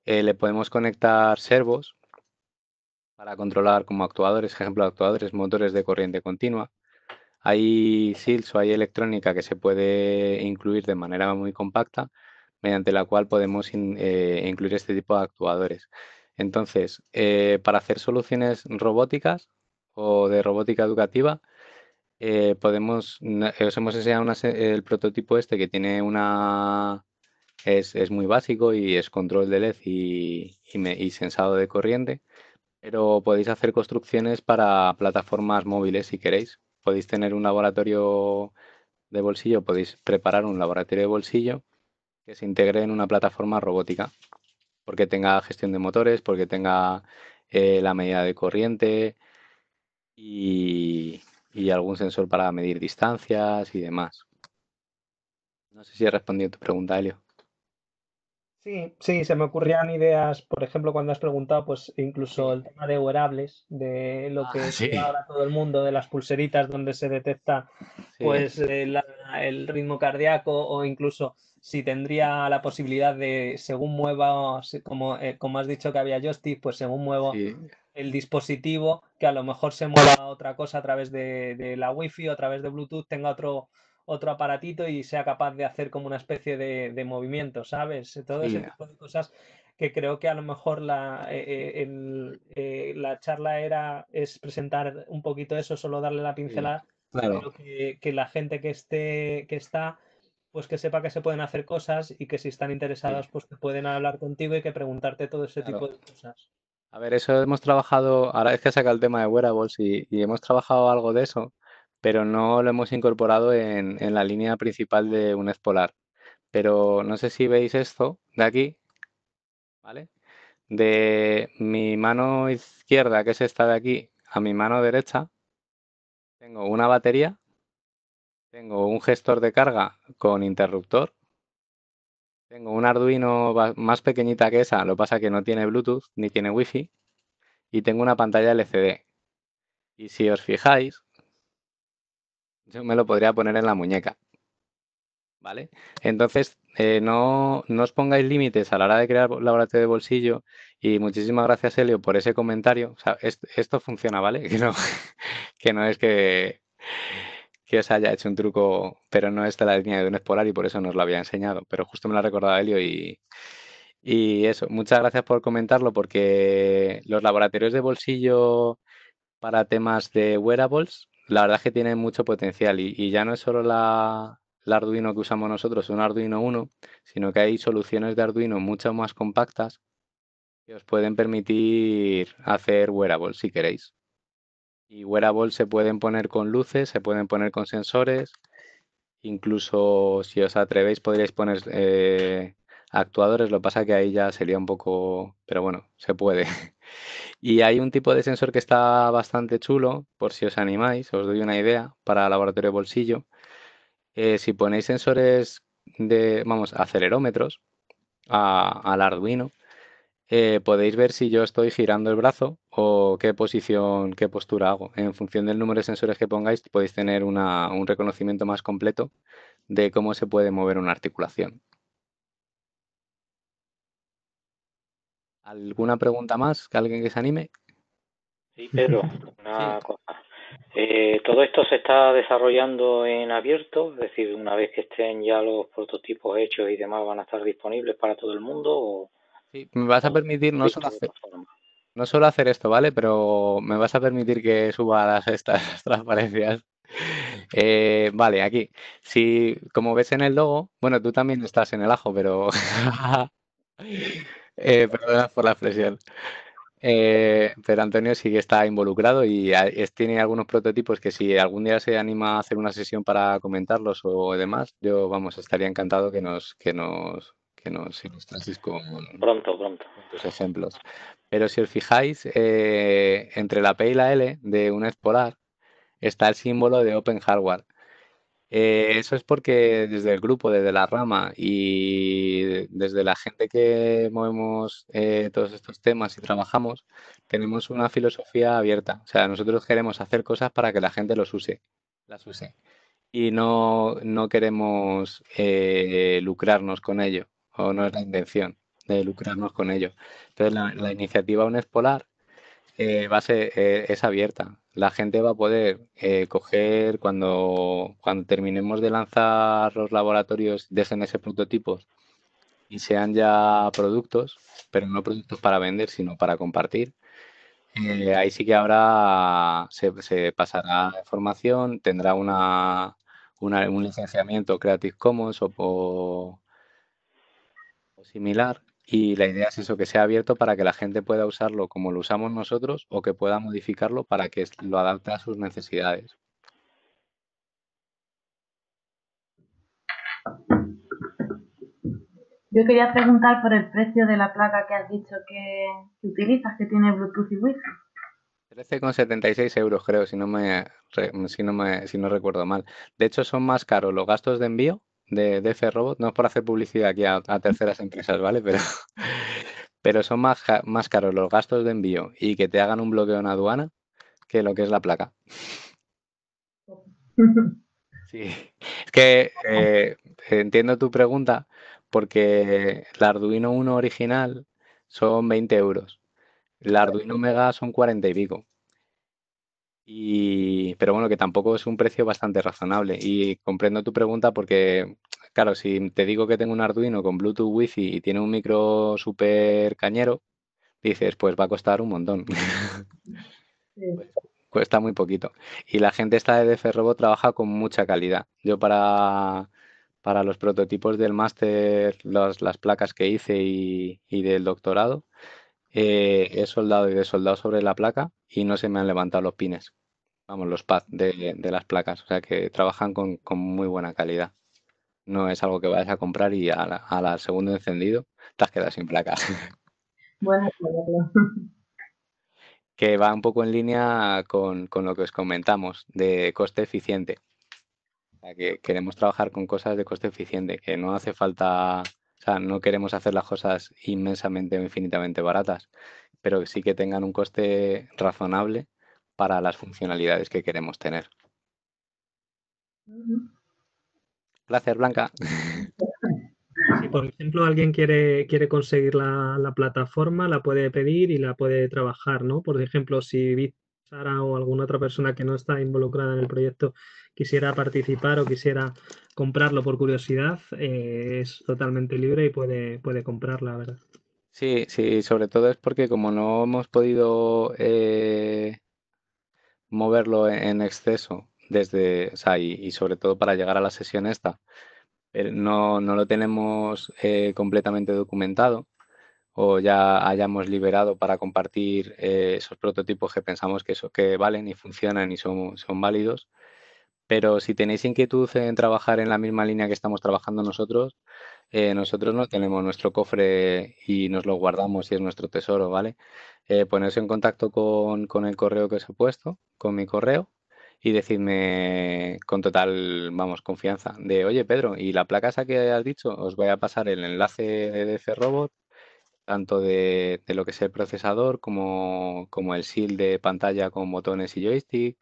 le podemos conectar servos para controlar como actuadores, ejemplo, actuadores, motores de corriente continua hay SILS o hay electrónica que se puede incluir de manera muy compacta, mediante la cual podemos eh, incluir este tipo de actuadores. Entonces, eh, para hacer soluciones robóticas o de robótica educativa, eh, podemos, os hemos enseñado el prototipo este que tiene una, es, muy básico y es control de LED y, y, sensado de corriente, pero podéis hacer construcciones para plataformas móviles si queréis podéis tener un laboratorio de bolsillo, podéis preparar un laboratorio de bolsillo que se integre en una plataforma robótica, porque tenga gestión de motores, porque tenga eh, la medida de corriente y, y algún sensor para medir distancias y demás. No sé si he respondido a tu pregunta, Helio. Sí, sí, se me ocurrían ideas, por ejemplo, cuando has preguntado, pues incluso el tema de wearables, de lo ah, que ah, todo el mundo, de las pulseritas donde se detecta pues eh, el, ritmo cardíaco o incluso si tendría la posibilidad de, según mueva, como, eh, como has dicho que había Justice, pues según mueva el dispositivo, que a lo mejor se mueva otra cosa a través de, de la wifi o a través de Bluetooth, tenga otro otro aparatito y sea capaz de hacer como una especie de, movimiento, ¿sabes? Todo ese tipo de cosas que creo que a lo mejor la, eh, eh, eh, la charla era es presentar un poquito eso, solo darle la pincelada, que, la gente que esté, que está, pues que sepa que se pueden hacer cosas y que si están interesadas, pues que pueden hablar contigo y que preguntarte todo ese tipo de cosas. A ver, eso hemos trabajado, ahora es que saca el tema de wearables y hemos trabajado algo de eso pero no lo hemos incorporado en, la línea principal de un espolar. Pero no sé si veis esto de aquí, ¿vale? De mi mano izquierda, que es esta de aquí, a mi mano derecha, tengo una batería, tengo un gestor de carga con interruptor, tengo un Arduino más pequeñita que esa, lo pasa que no tiene Bluetooth ni tiene Wi-Fi, y tengo una pantalla LCD. Y si os fijáis, me lo podría poner en la muñeca. ¿Vale? Entonces, eh, no, no, os pongáis límites a la hora de crear laboratorio de bolsillo y muchísimas gracias, Helio, por ese comentario. esto, funciona, ¿vale? Que no, es que, que os haya hecho un truco, pero no está la línea de un espolar y por eso no os lo había enseñado. Pero justo me lo ha recordado Helio y eso. Muchas gracias por comentarlo porque los laboratorios de bolsillo para temas de wearables la verdad es que tiene mucho potencial y, ya no es solo la, Arduino que usamos nosotros, un Arduino 1, sino que hay soluciones de Arduino mucho más compactas que os pueden permitir hacer wearable, si queréis. Y wearable se pueden poner con luces, se pueden poner con sensores, incluso si os atrevéis podríais poner eh, actuadores, lo que pasa que ahí ya sería un poco, pero bueno, se puede. Y hay un tipo de sensor que está bastante chulo, por si os animáis, os doy una idea para laboratorio de bolsillo. Eh, si ponéis sensores de, vamos, acelerómetros al Arduino, eh, podéis ver si yo estoy girando el brazo o qué posición, qué postura hago. En función del número de sensores que pongáis, podéis tener un reconocimiento más completo de cómo se puede mover una articulación. ¿Alguna pregunta más? ¿Que alguien que se anime? Sí, Pedro, una cosa. Eh, todo esto se está desarrollando en abierto, es decir, una vez que estén ya los prototipos hechos y demás, van a estar disponibles para todo el mundo. Sí, me vas a permitir no solo, hacer, no solo hacer esto, ¿vale? Pero me vas a permitir que suba estas transparencias. Eh, vale, aquí. Si, como ves en el logo, bueno, tú también estás en el ajo, pero. Eh, perdona por la expresión. Eh, pero Antonio sí que está involucrado y ah, tiene algunos prototipos que si algún día se anima a hacer una sesión para comentarlos o demás, yo vamos, estaría encantado que nos, que nos, nos con, pronto, pronto. ejemplos. Pero si os fijáis, eh, entre la P y la L de un explorar está el símbolo de Open Hardware. Eh, eso es porque desde el grupo, desde la rama y desde la gente que movemos eh, todos estos temas y trabajamos, tenemos una filosofía abierta. O sea, nosotros queremos hacer cosas para que la gente los use, las use. Y no, queremos eh, lucrarnos con ello, o no es la intención de lucrarnos con ello. Entonces, la, iniciativa UNESPOLAR base, es abierta la gente va a poder eh, coger cuando, cuando terminemos de lanzar los laboratorios, dejen ese prototipos y sean ya productos, pero no productos para vender, sino para compartir. Eh, ahí sí que habrá, se, pasará formación, tendrá una, un licenciamiento Creative Commons o similar y la idea es eso, que sea abierto para que la gente pueda usarlo como lo usamos nosotros o que pueda modificarlo para que lo adapte a sus necesidades. Yo quería preguntar por el precio de la placa que has dicho que, utilizas, que tiene Bluetooth y Wi-Fi. 13,76 euros creo, si no me, si no me, si no recuerdo mal. De hecho, son más caros los gastos de envío de, no es por hacer publicidad aquí a, terceras empresas, ¿vale? Pero, pero son más, más caros los gastos de envío y que te hagan un bloqueo en aduana que lo que es la placa. Sí, es que eh, entiendo tu pregunta porque la Arduino 1 original son 20 euros, la Arduino Mega son 40 y pico. Y, pero bueno, que tampoco es un precio bastante razonable. Y comprendo tu pregunta porque, claro, si te digo que tengo un Arduino con Bluetooth Wi-Fi y tiene un micro súper cañero, dices, pues va a costar un montón. Pues cuesta muy poquito. Y la gente está de DF Robot trabaja con mucha calidad. Yo para, para los prototipos del máster, las, placas que hice y, del doctorado, eh, he soldado y soldado sobre la placa y no se me han levantado los pines, vamos, los pads de, las placas. O sea que trabajan con, muy buena calidad. No es algo que vayas a comprar y a la, a la segundo encendido te has quedado sin placas. Bueno, pues que va un poco en línea con, con, lo que os comentamos de coste eficiente. O sea, que queremos trabajar con cosas de coste eficiente, que no hace falta, o sea, no queremos hacer las cosas inmensamente o infinitamente baratas, pero sí que tengan un coste razonable para las funcionalidades que queremos tener. Gracias, Blanca. Si, por ejemplo, alguien quiere, quiere conseguir la, plataforma, la puede pedir y la puede trabajar, ¿no? Por ejemplo, si Sara o alguna otra persona que no está involucrada en el proyecto quisiera participar o quisiera comprarlo por curiosidad, eh, es totalmente libre y puede, puede comprarla, ¿verdad? Sí, sí, sobre todo es porque como no hemos podido eh, moverlo e-, en exceso desde, o sea, y, sobre todo para llegar a la sesión esta, eh, no, no lo tenemos eh, completamente documentado o ya hayamos liberado para compartir esos prototipos que pensamos que, eso, que valen y funcionan y son, son válidos. Pero si tenéis inquietud en trabajar en la misma línea que estamos trabajando nosotros, eh, nosotros no tenemos nuestro cofre y nos lo guardamos y es nuestro tesoro, ¿vale? Eh, ponerse en contacto con, el correo que os he puesto, con mi correo, y decirme con total, vamos, confianza de, oye, Pedro, ¿y la placa esa que has dicho? Os voy a pasar el enlace de ese robot tanto de, lo que es el procesador como, como el SIL de pantalla con botones y joystick,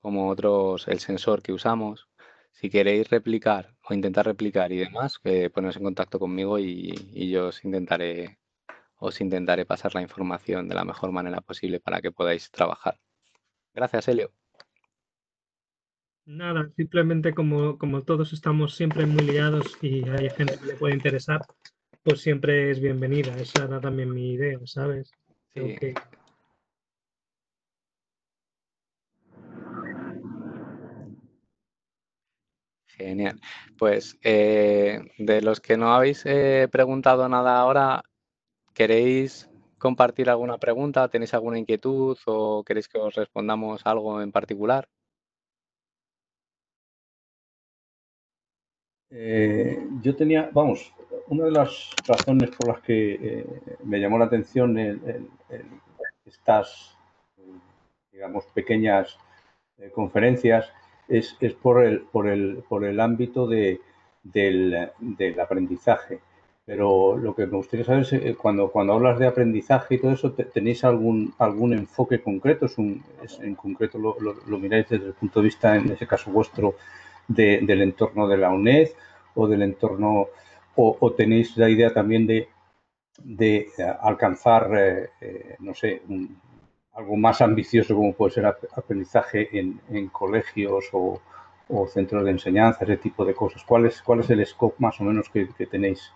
como otros, el sensor que usamos. Si queréis replicar o intentar replicar y demás, que eh, poneros en contacto conmigo y, yo os intentaré, os intentaré pasar la información de la mejor manera posible para que podáis trabajar. Gracias, Elio. Nada, simplemente como, como todos estamos siempre muy liados y hay gente que le puede interesar, pues siempre es bienvenida. Esa era también mi idea, ¿sabes? Sí. Genial. Pues eh, de los que no habéis eh, preguntado nada ahora, ¿queréis compartir alguna pregunta? ¿Tenéis alguna inquietud o queréis que os respondamos algo en particular? Eh, yo tenía, vamos, una de las razones por las que me llamó la atención estas, digamos, pequeñas conferencias es, es por, el, por, el, por el ámbito de, del, aprendizaje. Pero lo que me gustaría saber es, eh, cuando, cuando hablas de aprendizaje y todo eso, ¿tenéis algún, algún enfoque concreto? ¿Es un, ¿En concreto lo, lo, miráis desde el punto de vista, en ese caso vuestro, de, del entorno de la UNED o del entorno, o, tenéis la idea también de, de eh, alcanzar, eh, no sé, un, algo más ambicioso como puede ser aprendizaje en, colegios o, centros de enseñanza, ese tipo de cosas. ¿Cuál es, cuál es el scope más o menos que, tenéis?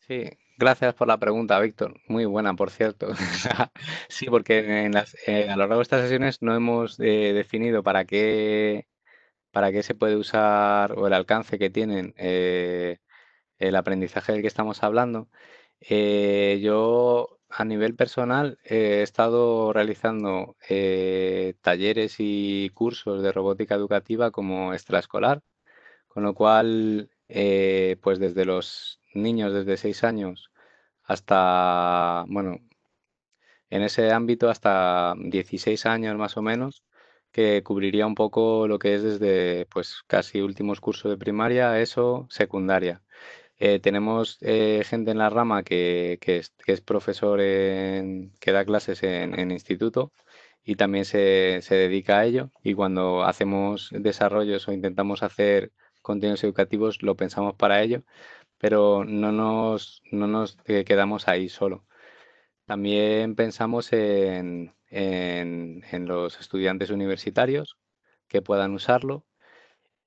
Sí, gracias por la pregunta, Víctor. Muy buena, por cierto. sí, porque eh, a lo largo de estas sesiones no hemos eh, definido para qué, para qué se puede usar o el alcance que tienen eh, el aprendizaje del que estamos hablando. yo a nivel personal eh, he estado realizando eh, talleres y cursos de robótica educativa como extraescolar, con lo cual, eh, pues desde los niños desde 6 años hasta, bueno, en ese ámbito hasta 16 años más o menos, que cubriría un poco lo que es desde pues casi últimos cursos de primaria, a eso, secundaria. Eh, tenemos eh, gente en la rama que, es, profesor, que da clases en, instituto y también se, dedica a ello. Y cuando hacemos desarrollos o intentamos hacer contenidos educativos, lo pensamos para ello, pero no nos, eh, quedamos ahí solo. También pensamos en los estudiantes universitarios que puedan usarlo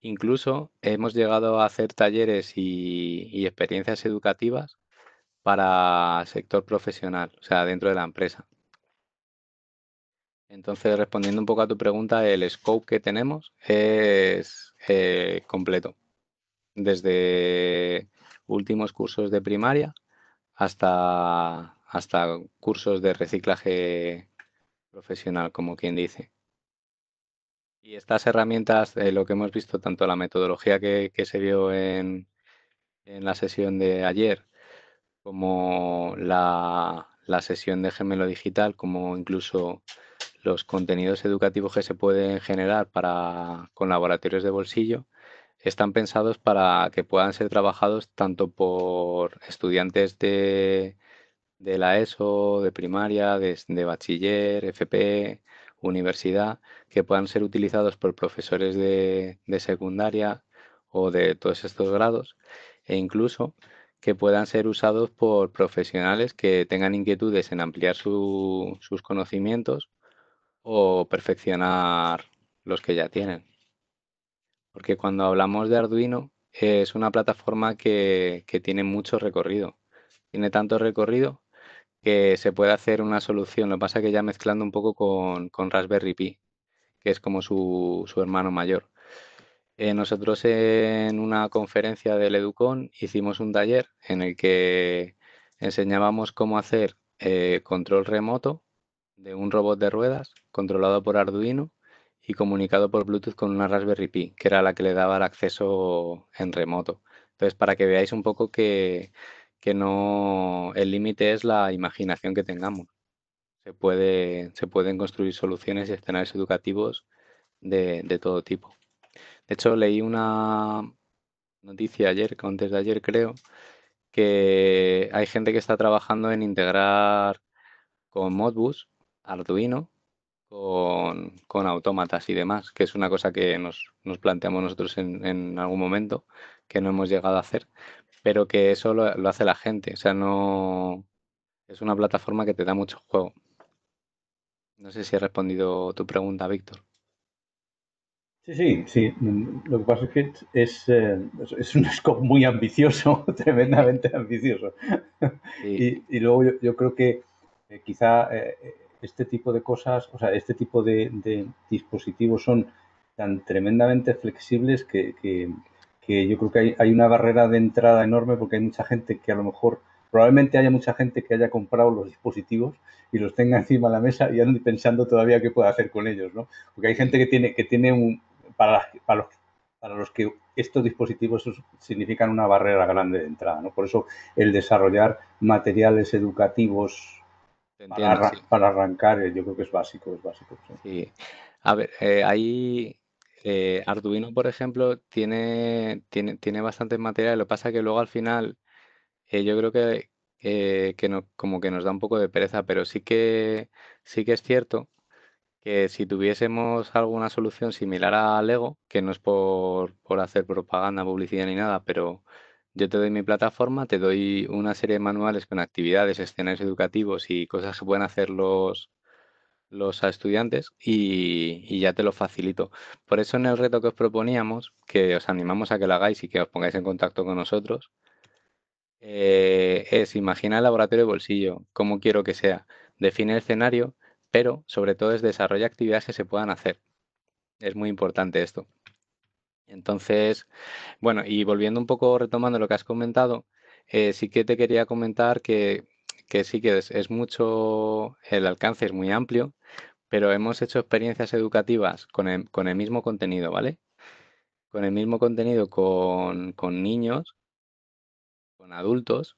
Incluso hemos llegado a hacer talleres y, experiencias educativas para sector profesional, o sea, dentro de la empresa. Entonces, respondiendo un poco a tu pregunta, el scope que tenemos es eh, completo, desde últimos cursos de primaria hasta, hasta cursos de reciclaje profesional, como quien dice. Y estas herramientas, lo que hemos visto, tanto la metodología que, se vio en, la sesión de ayer, como la, sesión de gemelo digital, como incluso los contenidos educativos que se pueden generar para, con laboratorios de bolsillo, están pensados para que puedan ser trabajados tanto por estudiantes de, la ESO, de primaria, de bachiller, FP, e, universidad que puedan ser utilizados por profesores de, secundaria o de todos estos grados e incluso que puedan ser usados por profesionales que tengan inquietudes en ampliar sus conocimientos o perfeccionar los que ya tienen. Porque cuando hablamos de Arduino, es una plataforma que tiene mucho recorrido. Tiene tanto recorrido que se puede hacer una solución. Lo que pasa es que ya mezclando un poco con, Raspberry Pi, que es como su, hermano mayor. Eh, nosotros en una conferencia del Educon hicimos un taller en el que enseñábamos cómo hacer eh, control remoto de un robot de ruedas controlado por Arduino y comunicado por Bluetooth con una Raspberry Pi, que era la que le daba el acceso en remoto. Entonces, para que veáis un poco que, que no el límite es la imaginación que tengamos. Se, puede, se pueden construir soluciones y escenarios educativos de, de todo tipo. De hecho, leí una noticia ayer, antes de ayer creo, que hay gente que está trabajando en integrar con Modbus, Arduino, con, con autómatas y demás, que es una cosa que nos, nos planteamos nosotros en, en, algún momento, que no hemos llegado a hacer, pero que eso lo, hace la gente. O sea, no. Es una plataforma que te da mucho juego. No sé si he respondido tu pregunta, Víctor. Sí, sí, sí. Lo que pasa es que es, eh, un scope muy ambicioso, tremendamente ambicioso. Y, luego yo, creo que eh, quizá eh, este tipo de cosas, o sea, este tipo de, dispositivos son tan tremendamente flexibles que que yo creo que hay, una barrera de entrada enorme porque hay mucha gente que a lo mejor, probablemente haya mucha gente que haya comprado los dispositivos y los tenga encima de la mesa y ande pensando todavía qué puede hacer con ellos, ¿no? Porque hay gente que tiene, que tiene un, para, para los para los que estos dispositivos significan una barrera grande de entrada. ¿no? Por eso el desarrollar materiales educativos para, arrancar, eh, yo creo que es básico, es básico. Sí. A ver, eh, ahí eh, Arduino, por ejemplo, tiene, tiene, tiene material Lo que pasa que luego al final eh, yo creo eh, que, no, como que nos da un poco de pereza, pero sí que, sí que es cierto que si tuviésemos alguna solución similar a Lego, que no es por, por hacer propaganda, publicidad ni nada, pero yo te doy mi plataforma, te doy una serie de manuales con actividades, escenarios educativos y cosas que pueden hacer los, los estudiantes y, ya te lo facilito. Por eso en el reto que os proponíamos, que os animamos a que lo hagáis y que os pongáis en contacto con nosotros, eh, es imagina el laboratorio de bolsillo, como quiero que sea, define el escenario, pero sobre todo es desarrolla actividades que se puedan hacer. Es muy importante esto. Entonces, bueno, y volviendo un poco, retomando lo que has comentado, eh, sí que te quería comentar que que sí que es, mucho, el alcance es muy amplio, pero hemos hecho experiencias educativas con el, mismo contenido, ¿vale? Con el mismo contenido con, niños, con adultos,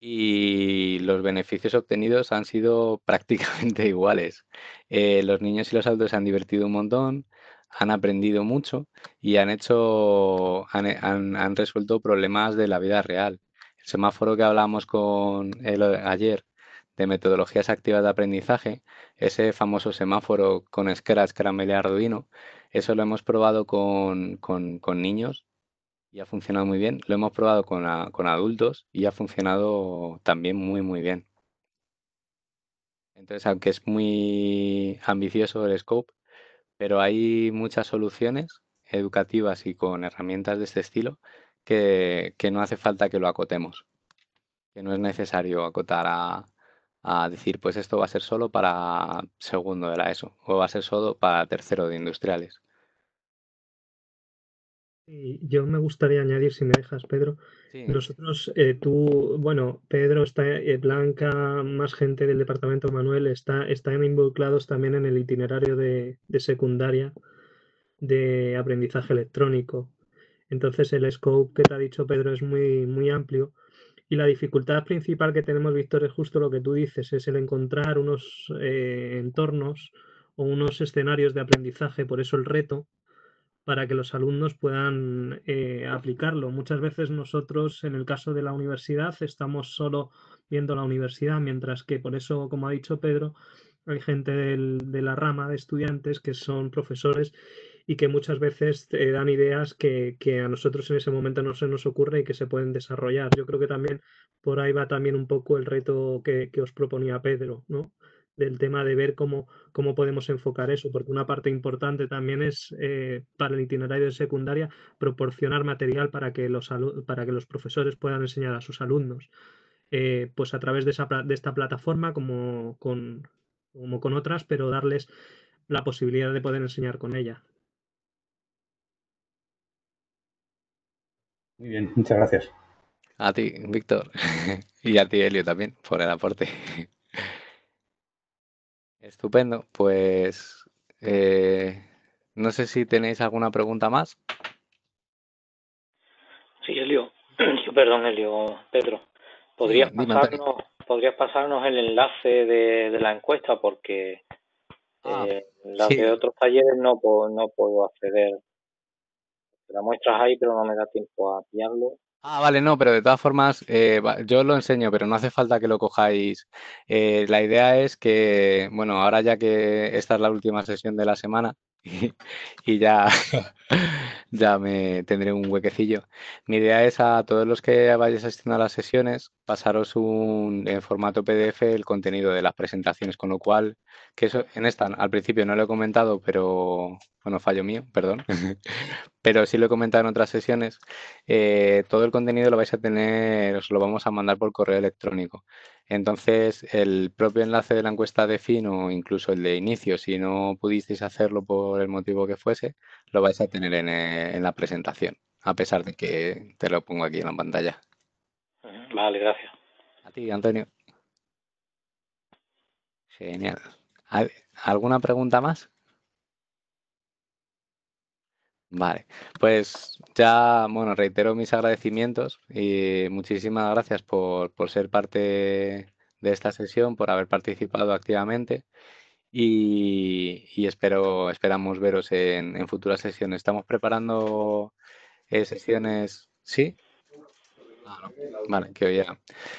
y los beneficios obtenidos han sido prácticamente iguales. Eh, los niños y los adultos se han divertido un montón, han aprendido mucho y han hecho, han, han resuelto problemas de la vida real el semáforo que hablábamos con él eh, ayer de metodologías activas de aprendizaje, ese famoso semáforo con Scratch, Caramel Arduino, eso lo hemos probado con, niños y ha funcionado muy bien. Lo hemos probado con, con adultos y ha funcionado también muy, muy bien. Entonces, aunque es muy ambicioso el scope, pero hay muchas soluciones educativas y con herramientas de este estilo que, no hace falta que lo acotemos, que no es necesario acotar a, decir, pues esto va a ser solo para segundo de la ESO o va a ser solo para tercero de industriales. Yo me gustaría añadir, si me dejas, Pedro. Nosotros, eh, tú, bueno, Pedro está, eh, Blanca, más gente del departamento Manuel, está, están involucrados también en el itinerario de secundaria de aprendizaje electrónico. Entonces el scope que te ha dicho Pedro es muy, muy amplio. Y la dificultad principal que tenemos, Víctor, es justo lo que tú dices, es el encontrar unos eh, entornos o unos escenarios de aprendizaje, por eso el reto, para que los alumnos puedan eh, aplicarlo. Muchas veces nosotros, en el caso de la universidad, estamos solo viendo la universidad, mientras que por eso, como ha dicho Pedro, hay gente de la rama de estudiantes que son profesores y que muchas veces dan ideas que, a nosotros en ese momento no se nos ocurre y que se pueden desarrollar. Yo creo que también por ahí va también un poco el reto que, os proponía Pedro, ¿no? del tema de ver cómo, cómo podemos enfocar eso, porque una parte importante también es eh, para el itinerario de secundaria proporcionar material para que los, para que los profesores puedan enseñar a sus alumnos. Eh, pues a través de, esa, de esta plataforma como como con otras, pero darles la posibilidad de poder enseñar con ella. Muy bien, muchas gracias. A ti, Víctor. y a ti, Helio, también, por el aporte. Estupendo. Pues eh, no sé si tenéis alguna pregunta más. Sí, Helio. Perdón, Helio, Pedro. ¿Podrías, pasarnos, el enlace de, la encuesta? Porque ah, eh, de otros talleres no, no puedo acceder la muestras ahí, pero no me da tiempo a pillarlo. Ah, vale, no, pero de todas formas, eh, yo lo enseño, pero no hace falta que lo cojáis. Eh, la idea es que, bueno, ahora ya que esta es la última sesión de la semana, y, ya, ya me tendré un huequecillo. Mi idea es a todos los que vayáis asistiendo a las sesiones, pasaros un, en formato PDF el contenido de las presentaciones, con lo cual, que eso en esta al principio no lo he comentado, pero bueno, fallo mío, perdón, pero sí lo he comentado en otras sesiones, eh, todo el contenido lo vais a tener, os lo vamos a mandar por correo electrónico. Entonces, el propio enlace de la encuesta de fin o incluso el de inicio, si no pudisteis hacerlo por el motivo que fuese, lo vais a tener en, eh, la presentación, a pesar de que te lo pongo aquí en la pantalla. Vale, gracias. A ti, Antonio. Genial. ¿Alguna pregunta más? Vale, pues ya, bueno, reitero mis agradecimientos y muchísimas gracias por, por ser parte de esta sesión, por haber participado activamente y, espero, esperamos veros en, en, futuras sesiones. Estamos preparando eh, sesiones, ¿sí? Ah, vale, que ya.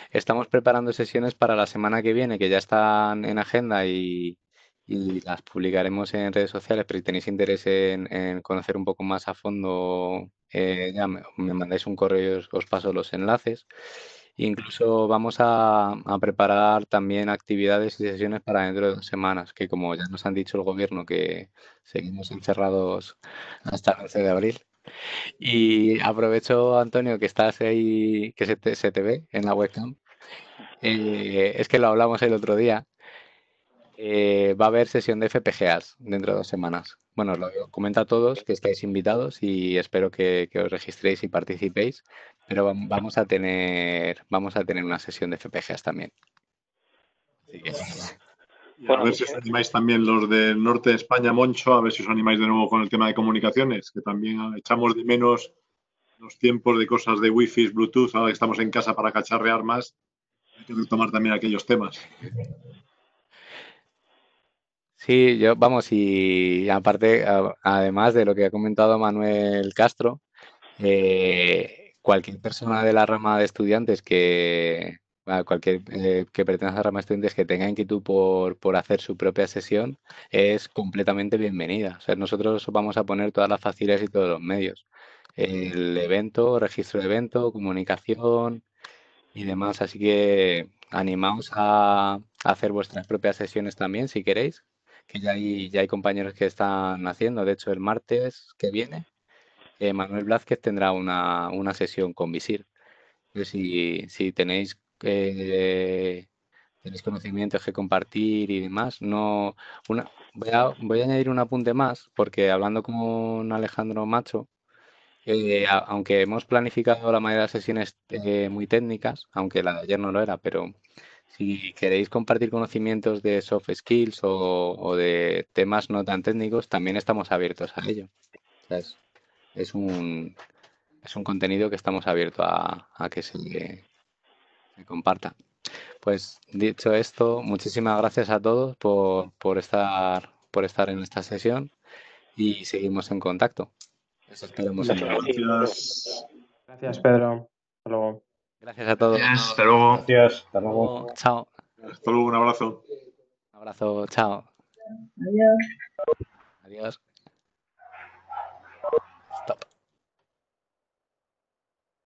Estamos preparando sesiones para la semana que viene, que ya están en agenda y, y las publicaremos en redes sociales, pero si tenéis interés en, conocer un poco más a fondo, eh, ya me, mandáis un correo y os, paso los enlaces. Incluso vamos a, preparar también actividades y sesiones para dentro de dos semanas, que como ya nos han dicho el gobierno, que seguimos encerrados hasta el 11 de abril. Y aprovecho, Antonio, que estás ahí, que se te, se ve en la webcam. Eh, es que lo hablamos el otro día eh, va a haber sesión de FPGAs dentro de dos semanas. Bueno, os lo comento a todos que estáis invitados y espero que, os registréis y participéis, pero vamos a tener, vamos a tener una sesión de FPGAs también. a ver si os animáis también los del norte de España, Moncho, a ver si os animáis de nuevo con el tema de comunicaciones, que también echamos de menos los tiempos de cosas de wifi, Bluetooth, ahora que estamos en casa para cacharrear más, hay que retomar también aquellos temas. Sí, yo, vamos, y aparte, además de lo que ha comentado Manuel Castro, eh, cualquier persona de la rama de estudiantes que, cualquier eh, que pertenezca a rama de estudiantes que tenga inquietud por, por, hacer su propia sesión es completamente bienvenida. nosotros vamos a poner todas las facilidades y todos los medios. El evento, registro de evento, comunicación y demás. Así que animaos a hacer vuestras propias sesiones también si queréis que ya hay, ya hay compañeros que están haciendo. De hecho, el martes que viene, eh, Manuel Blázquez tendrá una, una, sesión con Visir. Si, si tenéis, eh, tenéis conocimientos que compartir y demás, no una, voy, a, voy a añadir un apunte más, porque hablando con Alejandro Macho, eh, aunque hemos planificado la mayoría de las sesiones muy técnicas, aunque la de ayer no lo era, pero si queréis compartir conocimientos de soft skills o, de temas no tan técnicos, también estamos abiertos a ello. es, un, es un contenido que estamos abiertos a, que se, comparta. Pues dicho esto, muchísimas gracias a todos por, por, estar, por estar en esta sesión y seguimos en contacto. Gracias, gracias Pedro. Hasta luego. Gracias a todos. hasta luego. Gracias, hasta luego. Chao. Hasta luego, un abrazo. Un abrazo, chao. Adiós. Adiós.